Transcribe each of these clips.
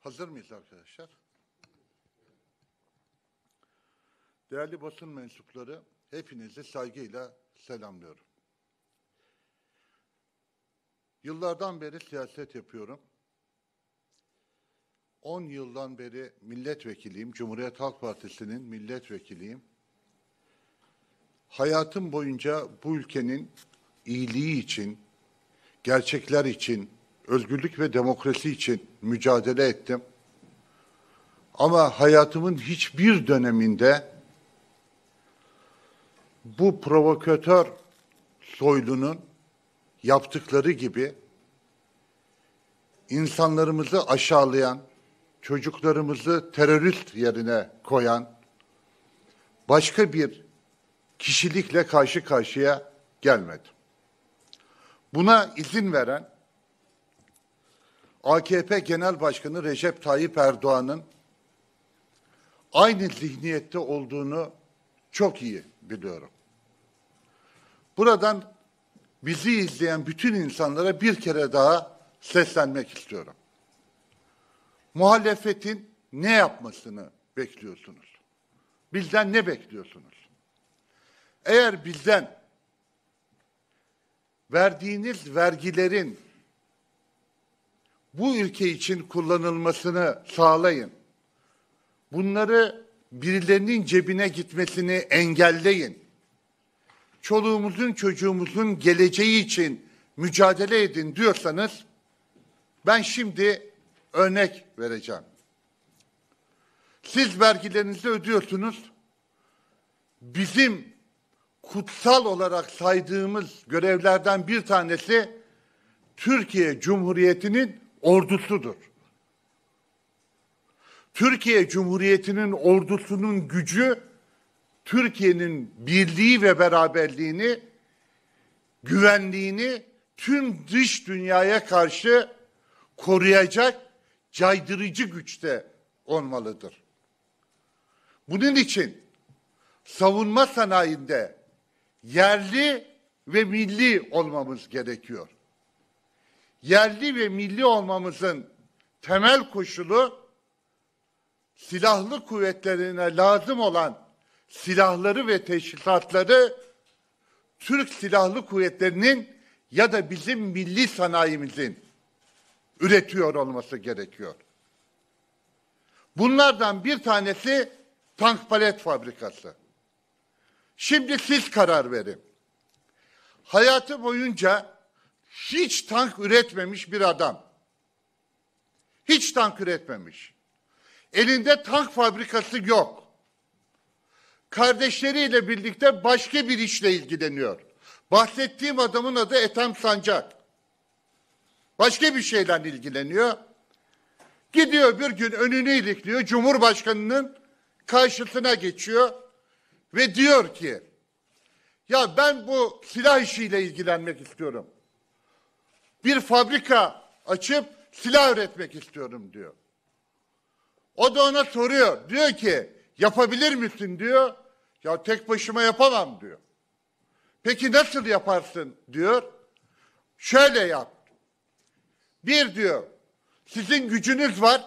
Hazır mıyız arkadaşlar? Değerli basın mensupları, hepinizi saygıyla selamlıyorum. Yıllardan beri siyaset yapıyorum. 10 yıldan beri milletvekiliyim, Cumhuriyet Halk Partisi'nin milletvekiliyim. Hayatım boyunca bu ülkenin iyiliği için, gerçekler için, özgürlük ve demokrasi için mücadele ettim. Ama hayatımın hiçbir döneminde bu provokatör soylunun yaptıkları gibi insanlarımızı aşağılayan, çocuklarımızı terörist yerine koyan başka bir kişilikle karşı karşıya gelmedim. Buna izin veren AKP Genel Başkanı Recep Tayyip Erdoğan'ın aynı zihniyette olduğunu çok iyi biliyorum. Buradan bizi izleyen bütün insanlara bir kere daha seslenmek istiyorum. Muhalefetin ne yapmasını bekliyorsunuz? Bizden ne bekliyorsunuz? Eğer bizden verdiğiniz vergilerin bu ülke için kullanılmasını sağlayın. Bunları birilerinin cebine gitmesini engelleyin. Çoluğumuzun çocuğumuzun geleceği için mücadele edin diyorsanız ben şimdi örnek vereceğim. Siz vergilerinizi ödüyorsunuz. Bizim kutsal olarak saydığımız görevlerden bir tanesi Türkiye Cumhuriyeti'nin ordusudur. Türkiye Cumhuriyeti'nin ordusunun gücü Türkiye'nin birliği ve beraberliğini, güvenliğini tüm dış dünyaya karşı koruyacak caydırıcı güçte olmalıdır. Bunun için savunma sanayinde yerli ve milli olmamız gerekiyor yerli ve milli olmamızın temel koşulu silahlı kuvvetlerine lazım olan silahları ve teşkilatları Türk Silahlı Kuvvetleri'nin ya da bizim milli sanayimizin üretiyor olması gerekiyor. Bunlardan bir tanesi tank palet fabrikası. Şimdi siz karar verin. Hayatı boyunca hiç tank üretmemiş bir adam. Hiç tank üretmemiş. Elinde tank fabrikası yok. Kardeşleriyle birlikte başka bir işle ilgileniyor. Bahsettiğim adamın adı Ethem Sancak. Başka bir şeyden ilgileniyor. Gidiyor bir gün önünü ilikliyor. Cumhurbaşkanının karşısına geçiyor ve diyor ki ya ben bu silah işiyle ilgilenmek istiyorum bir fabrika açıp silah üretmek istiyorum diyor. O da ona soruyor. Diyor ki yapabilir misin diyor. Ya tek başıma yapamam diyor. Peki nasıl yaparsın diyor. Şöyle yap. Bir diyor sizin gücünüz var.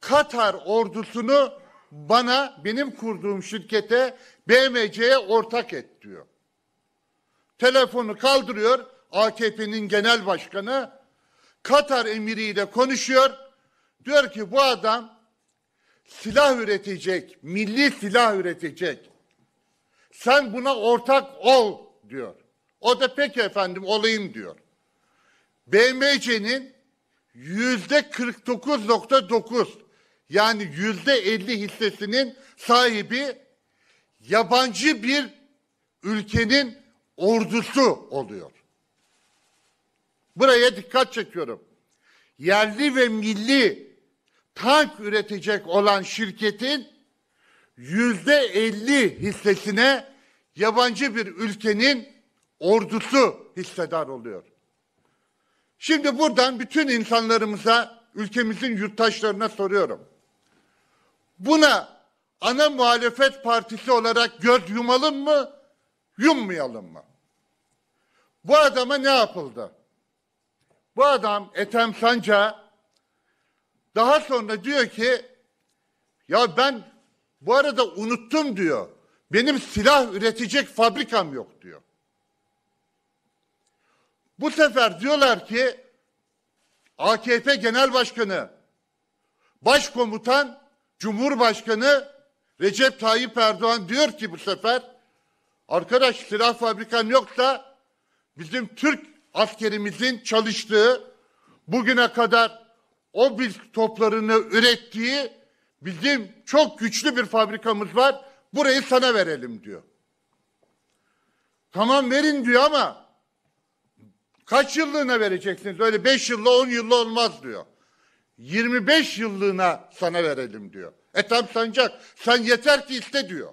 Katar ordusunu bana benim kurduğum şirkete BMC'ye ortak et diyor. Telefonu kaldırıyor. AKP'nin genel başkanı Katar emiriyle konuşuyor. Diyor ki bu adam silah üretecek, milli silah üretecek. Sen buna ortak ol diyor. O da peki efendim olayım diyor. BMC'nin yüzde 49.9 yani yüzde 50 hissesinin sahibi yabancı bir ülkenin ordusu oluyor. Buraya dikkat çekiyorum. Yerli ve milli tank üretecek olan şirketin yüzde elli hissesine yabancı bir ülkenin ordusu hissedar oluyor. Şimdi buradan bütün insanlarımıza, ülkemizin yurttaşlarına soruyorum. Buna ana muhalefet partisi olarak göz yumalım mı, yummayalım mı? Bu adama ne yapıldı? Bu adam Ethem Sanca daha sonra diyor ki ya ben bu arada unuttum diyor. Benim silah üretecek fabrikam yok diyor. Bu sefer diyorlar ki AKP Genel Başkanı, Başkomutan, Cumhurbaşkanı Recep Tayyip Erdoğan diyor ki bu sefer arkadaş silah fabrikan yoksa bizim Türk askerimizin çalıştığı, bugüne kadar o bir toplarını ürettiği bizim çok güçlü bir fabrikamız var. Burayı sana verelim diyor. Tamam verin diyor ama kaç yıllığına vereceksiniz? Öyle beş yılla on yılla olmaz diyor. 25 yıllığına sana verelim diyor. Ethem Sancak sen yeter ki iste diyor.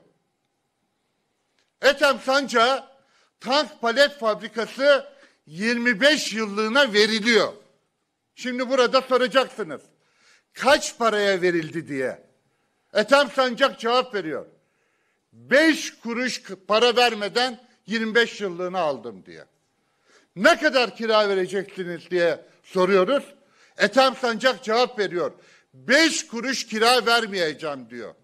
Ethem Sancak tank palet fabrikası 25 yıllığına veriliyor. Şimdi burada soracaksınız. Kaç paraya verildi diye. Ethem Sancak cevap veriyor. 5 kuruş para vermeden 25 yıllığını aldım diye. Ne kadar kira vereceksiniz diye soruyoruz. Ethem Sancak cevap veriyor. 5 kuruş kira vermeyeceğim diyor.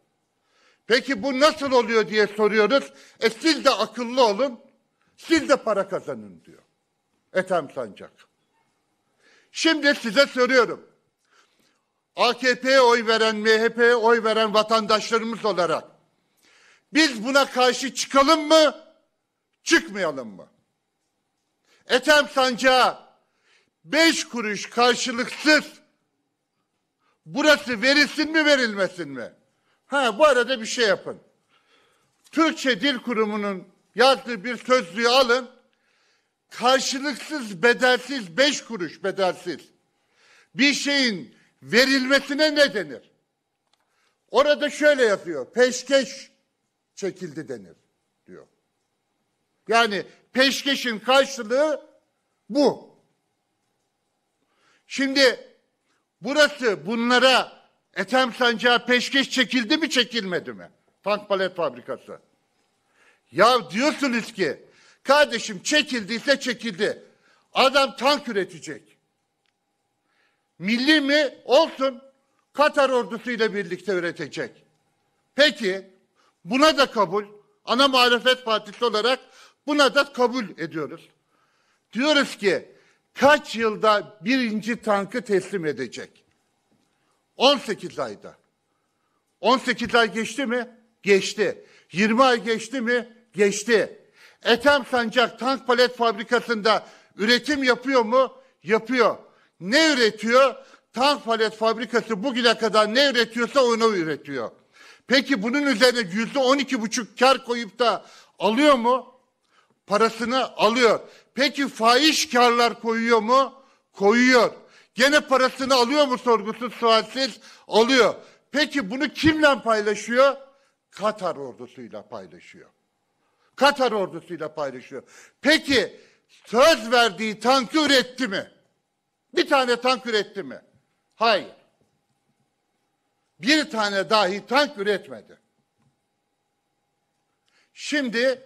Peki bu nasıl oluyor diye soruyoruz. E siz de akıllı olun, siz de para kazanın diyor. Etem Sancak. Şimdi size soruyorum. AKP'ye oy veren, MHP'ye oy veren vatandaşlarımız olarak biz buna karşı çıkalım mı, çıkmayalım mı? Ethem Sancak'a beş kuruş karşılıksız burası verilsin mi verilmesin mi? Ha bu arada bir şey yapın. Türkçe Dil Kurumu'nun yazdığı bir sözlüğü alın karşılıksız bedelsiz beş kuruş bedelsiz bir şeyin verilmesine ne denir? Orada şöyle yapıyor. Peşkeş çekildi denir diyor. Yani peşkeşin karşılığı bu. Şimdi burası bunlara Ethem Sancağı peşkeş çekildi mi çekilmedi mi? Tank palet fabrikası. Ya diyorsunuz ki Kardeşim çekildiyse çekildi. Adam tank üretecek. Milli mi? Olsun. Katar ordusuyla birlikte üretecek. Peki buna da kabul. Ana muhalefet partisi olarak buna da kabul ediyoruz. Diyoruz ki kaç yılda birinci tankı teslim edecek? 18 ayda. 18 ay geçti mi? Geçti. 20 ay geçti mi? Geçti. Etem Sancak tank palet fabrikasında üretim yapıyor mu? Yapıyor. Ne üretiyor? Tank palet fabrikası bugüne kadar ne üretiyorsa onu üretiyor. Peki bunun üzerine yüzde on iki buçuk kar koyup da alıyor mu? Parasını alıyor. Peki faiz karlar koyuyor mu? Koyuyor. Gene parasını alıyor mu sorgusuz sualsiz? Alıyor. Peki bunu kimle paylaşıyor? Katar ordusuyla paylaşıyor. Katar ordusuyla paylaşıyor. Peki söz verdiği tankı üretti mi? Bir tane tank üretti mi? Hayır. Bir tane dahi tank üretmedi. Şimdi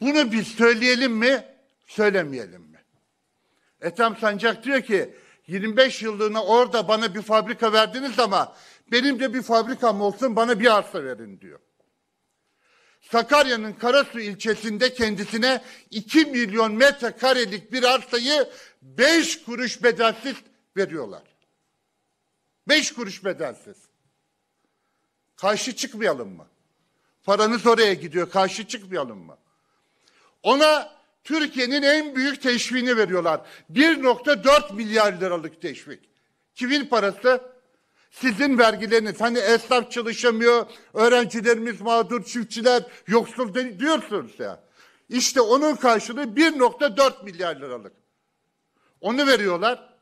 bunu biz söyleyelim mi, söylemeyelim mi? Etam Sancak diyor ki 25 yıllığına orada bana bir fabrika verdiniz ama benim de bir fabrikam olsun bana bir arsa verin diyor. Sakarya'nın Karasu ilçesinde kendisine 2 milyon metrekarelik bir arsayı 5 kuruş bedelsiz veriyorlar. 5 kuruş bedelsiz. Karşı çıkmayalım mı? Paranız oraya gidiyor, karşı çıkmayalım mı? Ona Türkiye'nin en büyük teşvini veriyorlar. 1.4 milyar liralık teşvik. Kimin parası? Sizin vergileriniz hani esnaf çalışamıyor, öğrencilerimiz mağdur, çiftçiler yoksul diyorsunuz ya. İşte onun karşılığı 1.4 milyar liralık. Onu veriyorlar.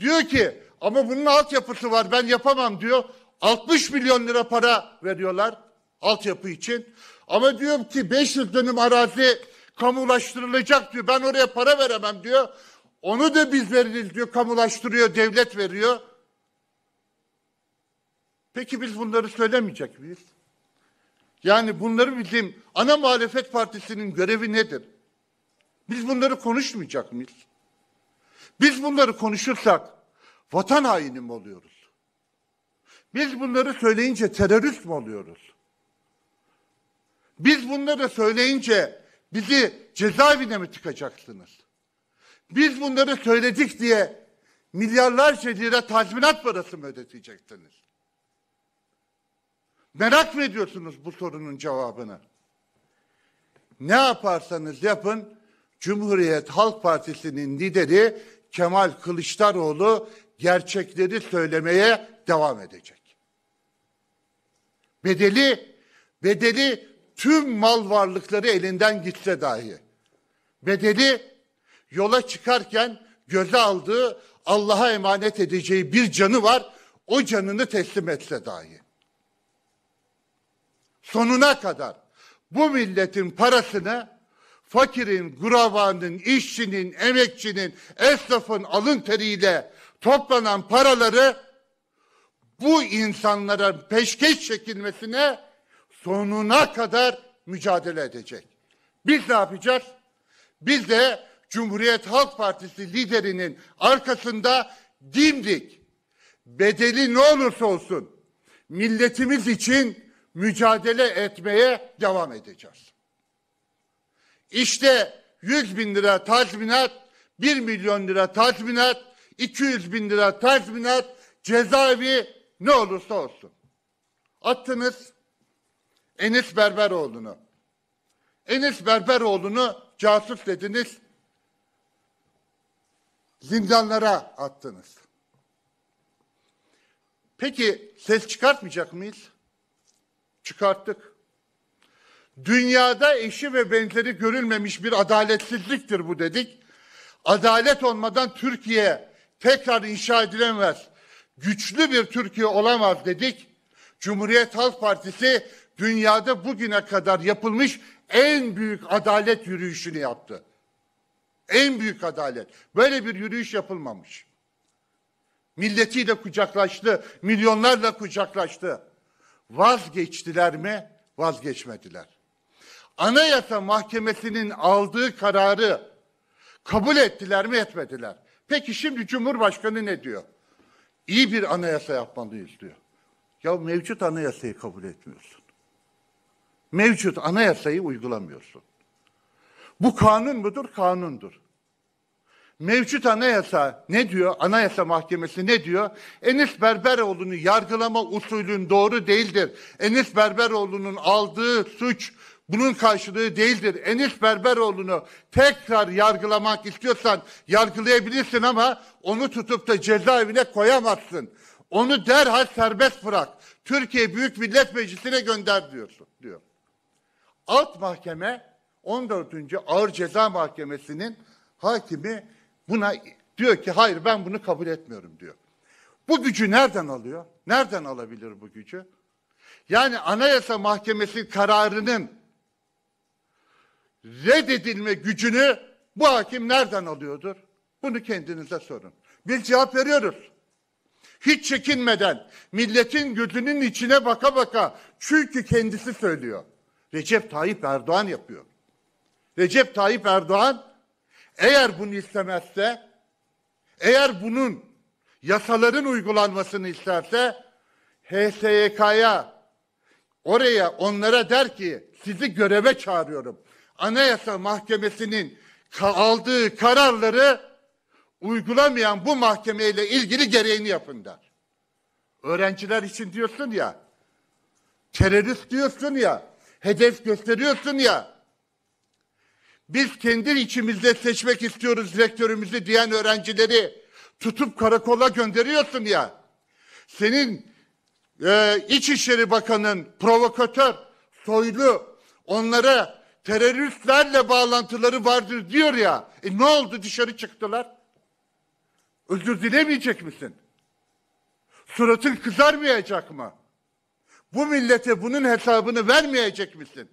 Diyor ki ama bunun altyapısı var ben yapamam diyor. 60 milyon lira para veriyorlar altyapı için. Ama diyorum ki 500 dönüm arazi kamulaştırılacak diyor. Ben oraya para veremem diyor. Onu da biz veririz diyor. Kamulaştırıyor, devlet veriyor. Peki biz bunları söylemeyecek miyiz? Yani bunları bizim ana muhalefet partisinin görevi nedir? Biz bunları konuşmayacak mıyız? Biz bunları konuşursak vatan haini mi oluyoruz? Biz bunları söyleyince terörist mi oluyoruz? Biz bunları söyleyince bizi cezaevine mi tıkacaksınız? Biz bunları söyledik diye milyarlarca lira tazminat parası mı ödeteceksiniz? Merak mı ediyorsunuz bu sorunun cevabını? Ne yaparsanız yapın Cumhuriyet Halk Partisi'nin lideri Kemal Kılıçdaroğlu gerçekleri söylemeye devam edecek. Bedeli bedeli tüm mal varlıkları elinden gitse dahi. Bedeli yola çıkarken göze aldığı Allah'a emanet edeceği bir canı var. O canını teslim etse dahi sonuna kadar bu milletin parasını fakirin, gurabanın, işçinin, emekçinin, esnafın alın teriyle toplanan paraları bu insanlara peşkeş çekilmesine sonuna kadar mücadele edecek. Biz ne yapacağız? Biz de Cumhuriyet Halk Partisi liderinin arkasında dimdik, bedeli ne olursa olsun milletimiz için mücadele etmeye devam edeceğiz. İşte 100 bin lira tazminat, 1 milyon lira tazminat, 200 bin lira tazminat, cezaevi ne olursa olsun. Attınız Enis Berberoğlu'nu. Enis Berberoğlu'nu casus dediniz, zindanlara attınız. Peki ses çıkartmayacak mıyız? çıkarttık. Dünyada eşi ve benzeri görülmemiş bir adaletsizliktir bu dedik. Adalet olmadan Türkiye tekrar inşa edilemez. Güçlü bir Türkiye olamaz dedik. Cumhuriyet Halk Partisi dünyada bugüne kadar yapılmış en büyük adalet yürüyüşünü yaptı. En büyük adalet. Böyle bir yürüyüş yapılmamış. Milletiyle kucaklaştı, milyonlarla kucaklaştı. Vazgeçtiler mi? Vazgeçmediler. Anayasa Mahkemesi'nin aldığı kararı kabul ettiler mi? Etmediler. Peki şimdi Cumhurbaşkanı ne diyor? İyi bir anayasa yapmalıyız diyor. Ya mevcut anayasayı kabul etmiyorsun. Mevcut anayasayı uygulamıyorsun. Bu kanun mudur? Kanundur. Mevcut anayasa ne diyor? Anayasa Mahkemesi ne diyor? Enis Berberoğlu'nu yargılama usulün doğru değildir. Enis Berberoğlu'nun aldığı suç bunun karşılığı değildir. Enis Berberoğlu'nu tekrar yargılamak istiyorsan yargılayabilirsin ama onu tutup da cezaevine koyamazsın. Onu derhal serbest bırak. Türkiye Büyük Millet Meclisi'ne gönder diyorsun diyor. Alt mahkeme 14. Ağır Ceza Mahkemesi'nin hakimi Buna diyor ki hayır ben bunu kabul etmiyorum diyor. Bu gücü nereden alıyor? Nereden alabilir bu gücü? Yani Anayasa Mahkemesi kararının reddedilme gücünü bu hakim nereden alıyordur? Bunu kendinize sorun. Bir cevap veriyoruz. Hiç çekinmeden milletin gözünün içine baka baka çünkü kendisi söylüyor. Recep Tayyip Erdoğan yapıyor. Recep Tayyip Erdoğan eğer bunu istemezse, eğer bunun yasaların uygulanmasını isterse HSYK'ya oraya onlara der ki sizi göreve çağırıyorum. Anayasa Mahkemesi'nin aldığı kararları uygulamayan bu mahkemeyle ilgili gereğini yapın der. Öğrenciler için diyorsun ya, terörist diyorsun ya, hedef gösteriyorsun ya, biz kendi içimizde seçmek istiyoruz direktörümüzü diyen öğrencileri tutup karakola gönderiyorsun ya. Senin e, İçişleri Bakanı'nın provokatör, soylu, onlara teröristlerle bağlantıları vardır diyor ya. E ne oldu dışarı çıktılar? Özür dilemeyecek misin? Suratın kızarmayacak mı? Bu millete bunun hesabını vermeyecek misin?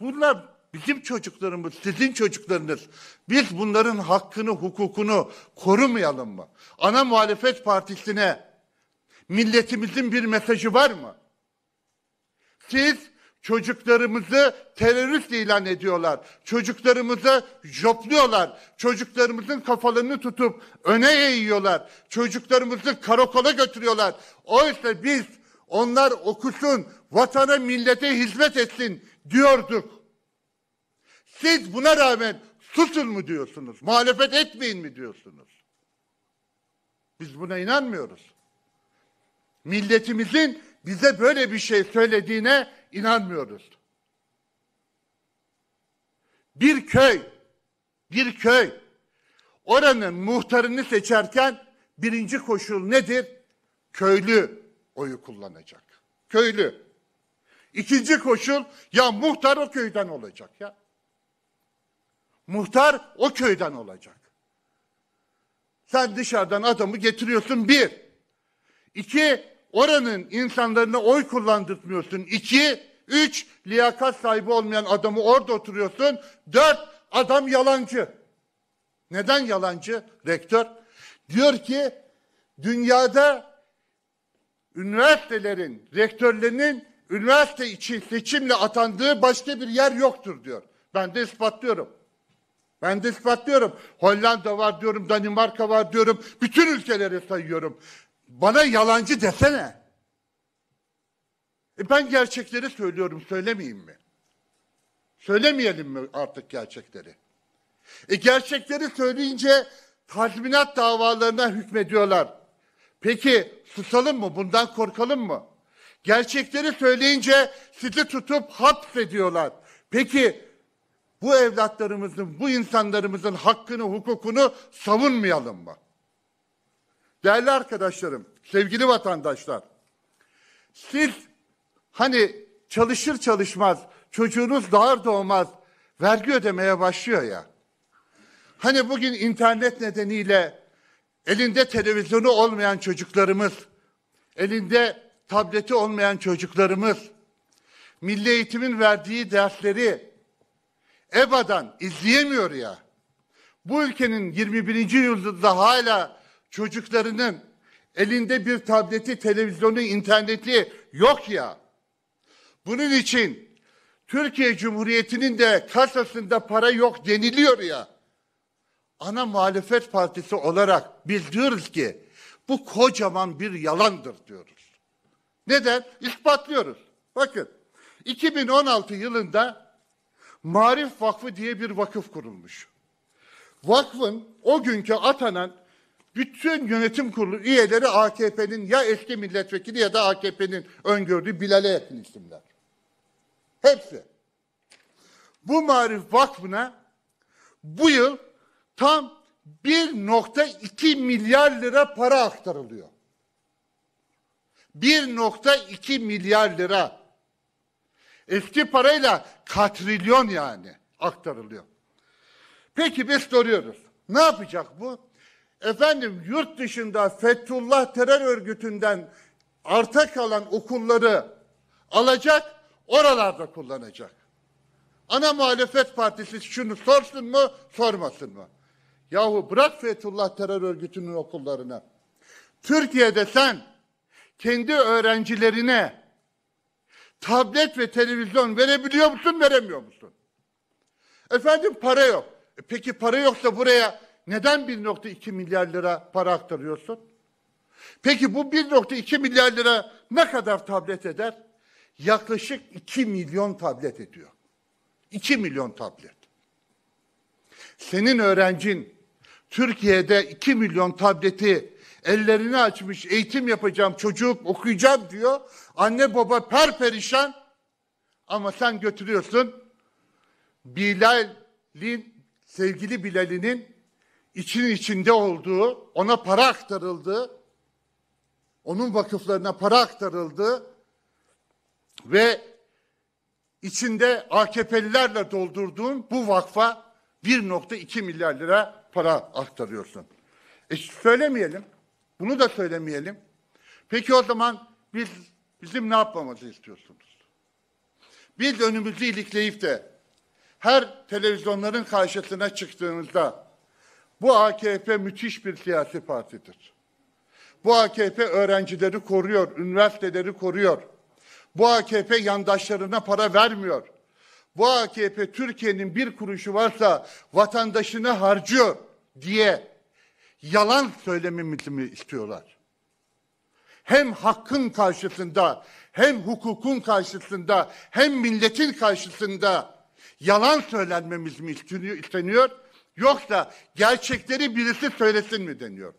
Bunlar bizim çocuklarımız, sizin çocuklarınız. Biz bunların hakkını, hukukunu korumayalım mı? Ana muhalefet partisine milletimizin bir mesajı var mı? Siz çocuklarımızı terörist ilan ediyorlar. Çocuklarımızı jopluyorlar. Çocuklarımızın kafalarını tutup öne eğiyorlar. Çocuklarımızı karakola götürüyorlar. Oysa biz onlar okusun, vatana, millete hizmet etsin diyorduk. Siz buna rağmen susun mu diyorsunuz? Muhalefet etmeyin mi diyorsunuz? Biz buna inanmıyoruz. Milletimizin bize böyle bir şey söylediğine inanmıyoruz. Bir köy, bir köy oranın muhtarını seçerken birinci koşul nedir? Köylü oyu kullanacak. Köylü. İkinci koşul ya muhtar o köyden olacak ya. Muhtar o köyden olacak. Sen dışarıdan adamı getiriyorsun bir. İki, oranın insanlarına oy kullandırtmıyorsun. İki, üç, liyakat sahibi olmayan adamı orada oturuyorsun. Dört, adam yalancı. Neden yalancı? Rektör diyor ki dünyada üniversitelerin, rektörlerinin üniversite içi seçimle atandığı başka bir yer yoktur diyor. Ben de ispatlıyorum. Ben de ispatlıyorum. Hollanda var diyorum, Danimarka var diyorum. Bütün ülkeleri sayıyorum. Bana yalancı desene. E ben gerçekleri söylüyorum, söylemeyeyim mi? Söylemeyelim mi artık gerçekleri? E gerçekleri söyleyince tazminat davalarına hükmediyorlar. Peki susalım mı? Bundan korkalım mı? Gerçekleri söyleyince sizi tutup hapsediyorlar. Peki bu evlatlarımızın, bu insanlarımızın hakkını, hukukunu savunmayalım mı? Değerli arkadaşlarım, sevgili vatandaşlar, siz hani çalışır çalışmaz çocuğunuz dar doğmaz vergi ödemeye başlıyor ya. Hani bugün internet nedeniyle elinde televizyonu olmayan çocuklarımız, elinde tableti olmayan çocuklarımız, milli eğitimin verdiği dersleri EBA'dan izleyemiyor ya. Bu ülkenin 21. yüzyılda hala çocuklarının elinde bir tableti, televizyonu, interneti yok ya. Bunun için Türkiye Cumhuriyeti'nin de kasasında para yok deniliyor ya. Ana muhalefet partisi olarak biz diyoruz ki bu kocaman bir yalandır diyoruz. Neden? İspatlıyoruz. Bakın 2016 yılında Marif Vakfı diye bir vakıf kurulmuş. Vakfın o günkü atanan bütün yönetim kurulu üyeleri AKP'nin ya eski milletvekili ya da AKP'nin öngördüğü Bilal'e yakın isimler. Hepsi. Bu Marif Vakfı'na bu yıl tam 1.2 milyar lira para aktarılıyor. 1.2 milyar lira. Eski parayla katrilyon yani aktarılıyor. Peki biz soruyoruz. Ne yapacak bu? Efendim yurt dışında Fethullah terör örgütünden arta kalan okulları alacak, oralarda kullanacak. Ana muhalefet partisi şunu sorsun mu, sormasın mı? Yahu bırak Fethullah terör örgütünün okullarını. Türkiye'de sen kendi öğrencilerine tablet ve televizyon verebiliyor musun, veremiyor musun? Efendim para yok. E peki para yoksa buraya neden 1.2 milyar lira para aktarıyorsun? Peki bu 1.2 milyar lira ne kadar tablet eder? Yaklaşık 2 milyon tablet ediyor. 2 milyon tablet. Senin öğrencin Türkiye'de 2 milyon tableti ellerini açmış, eğitim yapacağım, çocuk okuyacağım diyor. Anne baba per perişan ama sen götürüyorsun. Bilal'in, sevgili Bilal'inin için içinde olduğu, ona para aktarıldı, onun vakıflarına para aktarıldı ve içinde AKP'lilerle doldurduğun bu vakfa 1.2 milyar lira para aktarıyorsun. E söylemeyelim. Bunu da söylemeyelim. Peki o zaman biz bizim ne yapmamızı istiyorsunuz? Biz önümüzü ilikleyip de her televizyonların karşısına çıktığımızda, bu AKP müthiş bir siyasi partidir. Bu AKP öğrencileri koruyor, üniversiteleri koruyor. Bu AKP yandaşlarına para vermiyor. Bu AKP Türkiye'nin bir kuruşu varsa vatandaşını harcıyor diye yalan söylememizi istiyorlar? Hem hakkın karşısında, hem hukukun karşısında, hem milletin karşısında yalan söylenmemiz mi isteniyor? Yoksa gerçekleri birisi söylesin mi deniyor?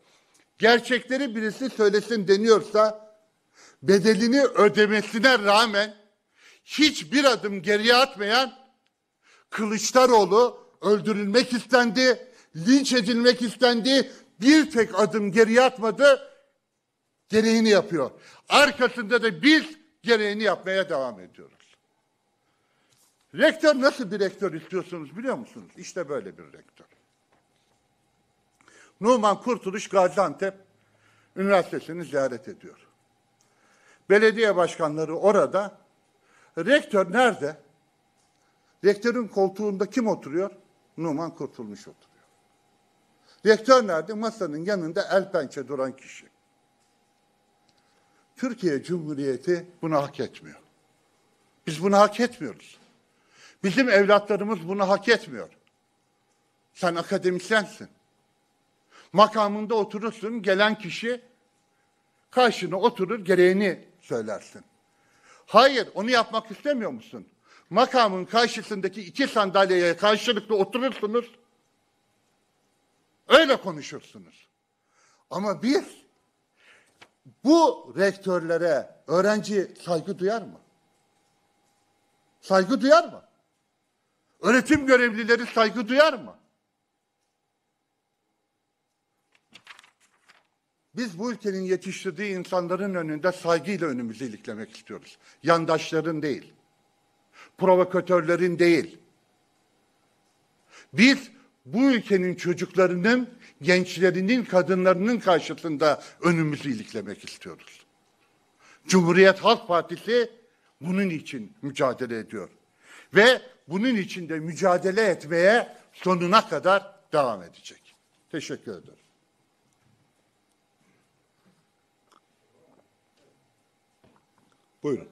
Gerçekleri birisi söylesin deniyorsa bedelini ödemesine rağmen hiçbir adım geriye atmayan Kılıçdaroğlu öldürülmek istendi, linç edilmek istendi, bir tek adım geri atmadı, gereğini yapıyor. Arkasında da biz gereğini yapmaya devam ediyoruz. Rektör nasıl bir rektör istiyorsunuz biliyor musunuz? İşte böyle bir rektör. Numan Kurtuluş Gaziantep Üniversitesi'ni ziyaret ediyor. Belediye başkanları orada. Rektör nerede? Rektörün koltuğunda kim oturuyor? Numan Kurtulmuş oturuyor. Rektör nerede? Masanın yanında el pençe duran kişi. Türkiye Cumhuriyeti bunu hak etmiyor. Biz bunu hak etmiyoruz. Bizim evlatlarımız bunu hak etmiyor. Sen akademisyensin. Makamında oturursun, gelen kişi karşına oturur, gereğini söylersin. Hayır, onu yapmak istemiyor musun? Makamın karşısındaki iki sandalyeye karşılıklı oturursunuz, Öyle konuşursunuz. Ama bir bu rektörlere öğrenci saygı duyar mı? Saygı duyar mı? Öğretim görevlileri saygı duyar mı? Biz bu ülkenin yetiştirdiği insanların önünde saygıyla önümüzü iliklemek istiyoruz. Yandaşların değil, provokatörlerin değil. Biz bu ülkenin çocuklarının, gençlerinin, kadınlarının karşısında önümüzü iliklemek istiyoruz. Cumhuriyet Halk Partisi bunun için mücadele ediyor. Ve bunun için de mücadele etmeye sonuna kadar devam edecek. Teşekkür ederim. Buyurun.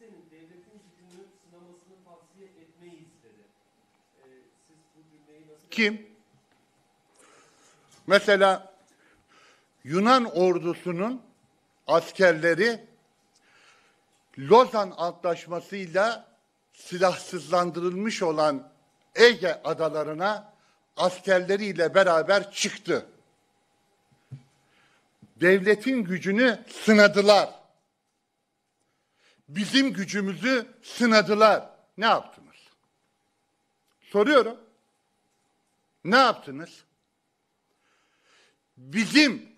kimsenin devletin gücünü sınamasını tavsiye etmeyiz dedi. Ee, siz bu cümleyi nasıl... Kim? Mesela Yunan ordusunun askerleri Lozan Antlaşması'yla silahsızlandırılmış olan Ege adalarına askerleriyle beraber çıktı. Devletin gücünü sınadılar bizim gücümüzü sınadılar. Ne yaptınız? Soruyorum. Ne yaptınız? Bizim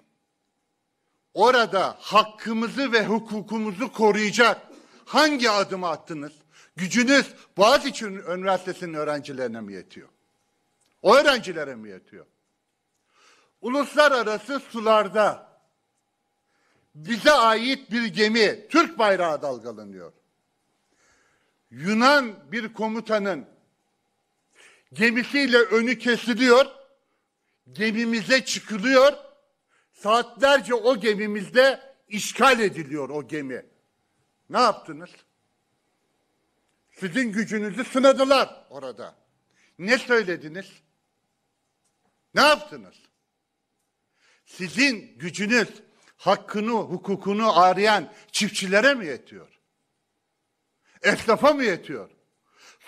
orada hakkımızı ve hukukumuzu koruyacak hangi adımı attınız? Gücünüz Boğaziçi Üniversitesi'nin öğrencilerine mi yetiyor? O öğrencilere mi yetiyor? Uluslararası sularda bize ait bir gemi Türk bayrağı dalgalanıyor. Yunan bir komutanın gemisiyle önü kesiliyor, gemimize çıkılıyor, saatlerce o gemimizde işgal ediliyor o gemi. Ne yaptınız? Sizin gücünüzü sınadılar orada. Ne söylediniz? Ne yaptınız? Sizin gücünüz hakkını, hukukunu arayan çiftçilere mi yetiyor? Esnafa mı yetiyor?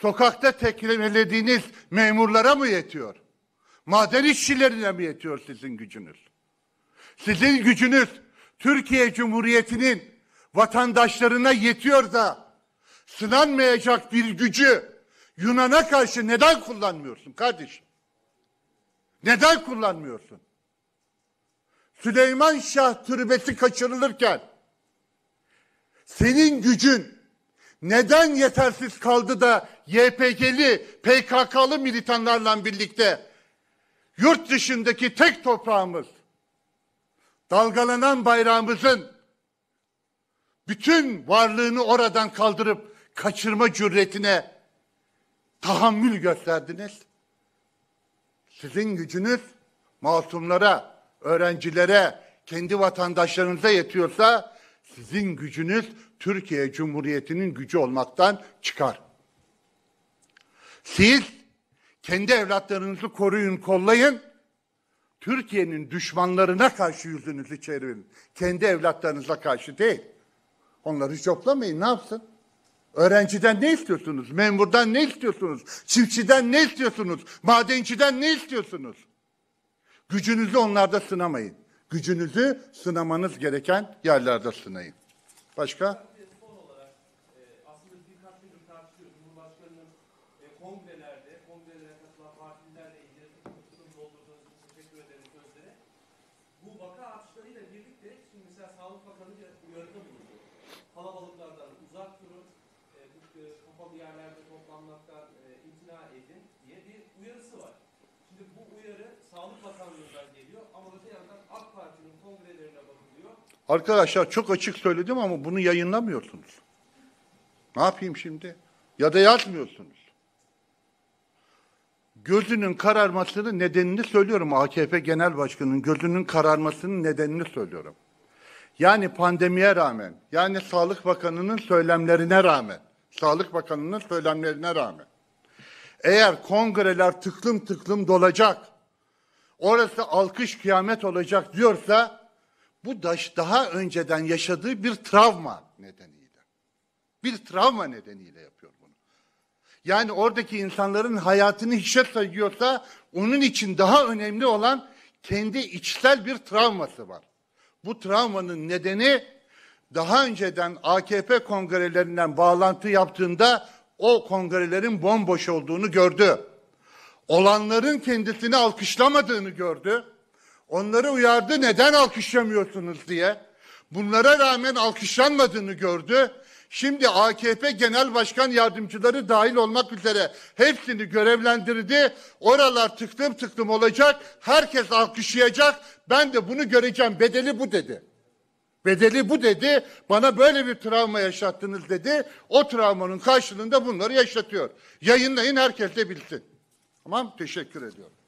Sokakta teklemelediğiniz memurlara mı yetiyor? Maden işçilerine mi yetiyor sizin gücünüz? Sizin gücünüz Türkiye Cumhuriyeti'nin vatandaşlarına yetiyor da sınanmayacak bir gücü Yunan'a karşı neden kullanmıyorsun kardeşim? Neden kullanmıyorsun? Süleyman Şah türbesi kaçırılırken senin gücün neden yetersiz kaldı da YPG'li, PKK'lı militanlarla birlikte yurt dışındaki tek toprağımız, dalgalanan bayrağımızın bütün varlığını oradan kaldırıp kaçırma cüretine tahammül gösterdiniz. Sizin gücünüz masumlara, öğrencilere, kendi vatandaşlarınıza yetiyorsa sizin gücünüz Türkiye Cumhuriyeti'nin gücü olmaktan çıkar. Siz kendi evlatlarınızı koruyun, kollayın. Türkiye'nin düşmanlarına karşı yüzünüzü çevirin. Kendi evlatlarınıza karşı değil. Onları coplamayın ne yapsın? Öğrenciden ne istiyorsunuz? Memurdan ne istiyorsunuz? Çiftçiden ne istiyorsunuz? Madenciden ne istiyorsunuz? Gücünüzü onlarda sınamayın. Gücünüzü sınamanız gereken yerlerde sınayın. Başka? Arkadaşlar çok açık söyledim ama bunu yayınlamıyorsunuz. Ne yapayım şimdi? Ya da yazmıyorsunuz. Gözünün kararmasının nedenini söylüyorum. AKP Genel Başkanı'nın gözünün kararmasının nedenini söylüyorum. Yani pandemiye rağmen, yani Sağlık Bakanı'nın söylemlerine rağmen, Sağlık Bakanı'nın söylemlerine rağmen. Eğer kongreler tıklım tıklım dolacak, orası alkış kıyamet olacak diyorsa bu daş daha önceden yaşadığı bir travma nedeniyle. Bir travma nedeniyle yapıyor bunu. Yani oradaki insanların hayatını hiçe sayıyorsa onun için daha önemli olan kendi içsel bir travması var. Bu travmanın nedeni daha önceden AKP kongrelerinden bağlantı yaptığında o kongrelerin bomboş olduğunu gördü olanların kendisini alkışlamadığını gördü. Onları uyardı neden alkışlamıyorsunuz diye. Bunlara rağmen alkışlanmadığını gördü. Şimdi AKP Genel Başkan Yardımcıları dahil olmak üzere hepsini görevlendirdi. Oralar tıklım tıklım olacak. Herkes alkışlayacak. Ben de bunu göreceğim. Bedeli bu dedi. Bedeli bu dedi. Bana böyle bir travma yaşattınız dedi. O travmanın karşılığında bunları yaşatıyor. Yayınlayın herkes de bilsin. Tamam teşekkür ediyorum.